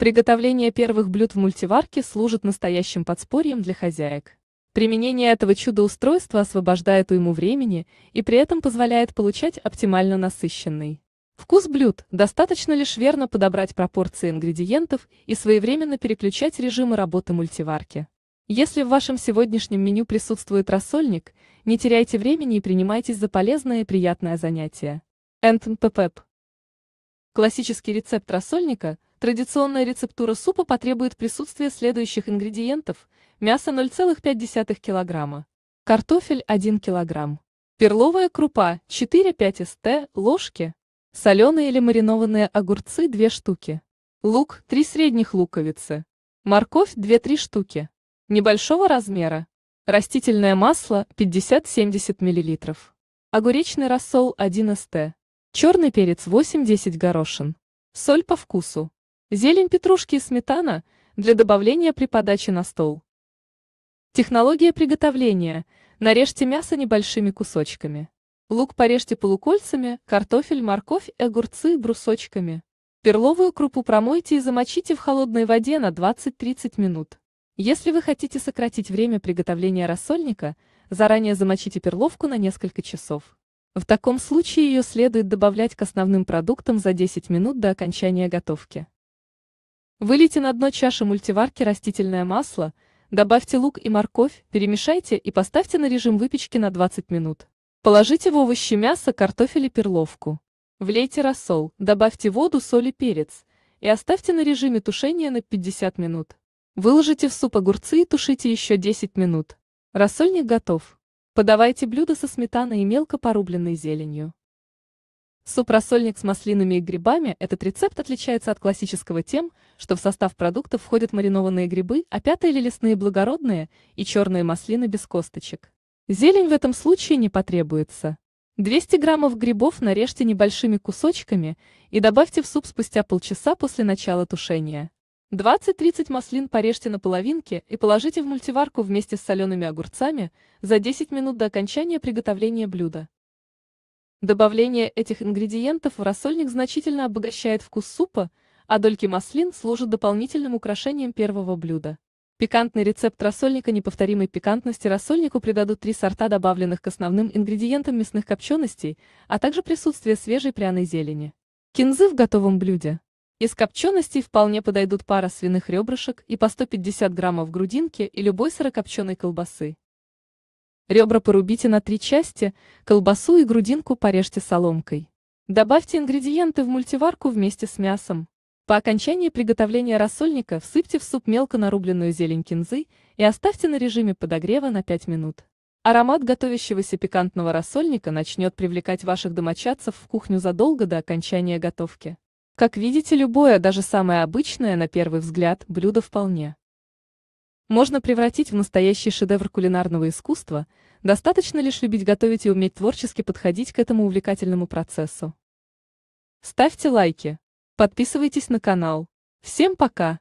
Приготовление первых блюд в мультиварке служит настоящим подспорьем для хозяек. Применение этого чудо-устройства освобождает уйму времени и при этом позволяет получать оптимально насыщенный вкус блюд. Достаточно лишь верно подобрать пропорции ингредиентов и своевременно переключать режимы работы мультиварки. Если в вашем сегодняшнем меню присутствует рассольник, не теряйте времени и принимайтесь за полезное и приятное занятие. Энтон Пепеп. Классический рецепт рассольника – Традиционная рецептура супа потребует присутствия следующих ингредиентов. Мясо 0,5 кг. Картофель 1 кг. Перловая крупа 4-5 ст. ложки. Соленые или маринованные огурцы 2 штуки. Лук 3 средних луковицы. Морковь 2-3 штуки. Небольшого размера. Растительное масло 50-70 мл. Огуречный рассол 1 ст. Черный перец 8-10 горошин. Соль по вкусу. Зелень петрушки и сметана для добавления при подаче на стол. Технология приготовления. Нарежьте мясо небольшими кусочками. Лук порежьте полукольцами, картофель, морковь и огурцы брусочками. Перловую крупу промойте и замочите в холодной воде на 20-30 минут. Если вы хотите сократить время приготовления рассольника, заранее замочите перловку на несколько часов. В таком случае ее следует добавлять к основным продуктам за 10 минут до окончания готовки. Вылейте на дно чаши мультиварки растительное масло, добавьте лук и морковь, перемешайте и поставьте на режим выпечки на 20 минут. Положите в овощи мясо, картофель и перловку. Влейте рассол, добавьте воду, соль и перец и оставьте на режиме тушения на 50 минут. Выложите в суп огурцы и тушите еще 10 минут. Рассольник готов. Подавайте блюдо со сметаной и мелко порубленной зеленью. Супросольник с маслинами и грибами Этот рецепт отличается от классического тем, что в состав продуктов входят маринованные грибы, опята или лесные благородные, и черные маслины без косточек. Зелень в этом случае не потребуется. 200 граммов грибов нарежьте небольшими кусочками и добавьте в суп спустя полчаса после начала тушения. 20-30 маслин порежьте на половинки и положите в мультиварку вместе с солеными огурцами за 10 минут до окончания приготовления блюда. Добавление этих ингредиентов в рассольник значительно обогащает вкус супа, а дольки маслин служат дополнительным украшением первого блюда. Пикантный рецепт рассольника неповторимой пикантности рассольнику придадут три сорта добавленных к основным ингредиентам мясных копченостей, а также присутствие свежей пряной зелени. Кинзы в готовом блюде. Из копченостей вполне подойдут пара свиных ребрышек и по 150 граммов грудинки и любой сырокопченой колбасы. Ребра порубите на три части, колбасу и грудинку порежьте соломкой. Добавьте ингредиенты в мультиварку вместе с мясом. По окончании приготовления рассольника всыпьте в суп мелко нарубленную зелень кинзы и оставьте на режиме подогрева на 5 минут. Аромат готовящегося пикантного рассольника начнет привлекать ваших домочадцев в кухню задолго до окончания готовки. Как видите, любое, даже самое обычное на первый взгляд, блюдо вполне можно превратить в настоящий шедевр кулинарного искусства, достаточно лишь любить готовить и уметь творчески подходить к этому увлекательному процессу. Ставьте лайки, подписывайтесь на канал. Всем пока!